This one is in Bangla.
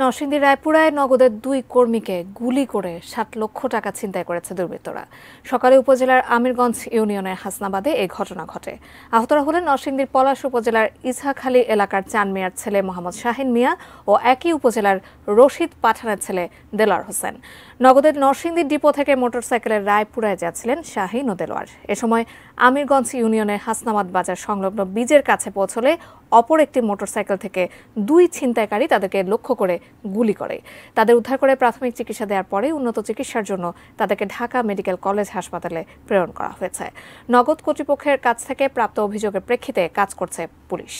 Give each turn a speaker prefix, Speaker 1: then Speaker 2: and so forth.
Speaker 1: নরসিংদীর রায়পুরায় নগদের দুই কর্মীকে গুলি করে সাত লক্ষ টাকা ছিনতাই করেছে দুর্বৃত্তরা সকালে উপজেলার আমিরগঞ্জ ইউনিয়নের হাসনাবাদে এই ঘটনা ঘটে আহতরা হলেন নরসিংদীর পলাশ উপজেলার ইসাখালী এলাকার চান মিয়ার ছেলে মোহাম্মদ শাহিন মিয়া ও একই উপজেলার রশিদ পাঠানের ছেলে দেলোয়ার হোসেন নগদের নরসিংদীর ডিপো থেকে মোটরসাইকেলের রায়পুরায় যাচ্ছিলেন শাহিন ও দেলোয়ার এ সময় আমিরগঞ্জ ইউনিয়নের হাসনাবাদ বাজার সংলগ্ন বীজের কাছে পৌঁছলে অপর একটি মোটরসাইকেল থেকে দুই ছিনতাইকারী তাদেরকে লক্ষ্য করে গুলি করে তাদের উদ্ধার করে প্রাথমিক চিকিৎসা দেওয়ার পরে উন্নত চিকিৎসার জন্য তাদেরকে ঢাকা মেডিকেল কলেজ হাসপাতালে প্রেরণ করা হয়েছে নগদ কর্তৃপক্ষের কাছ থেকে প্রাপ্ত অভিযোগের প্রেক্ষিতে কাজ করছে পুলিশ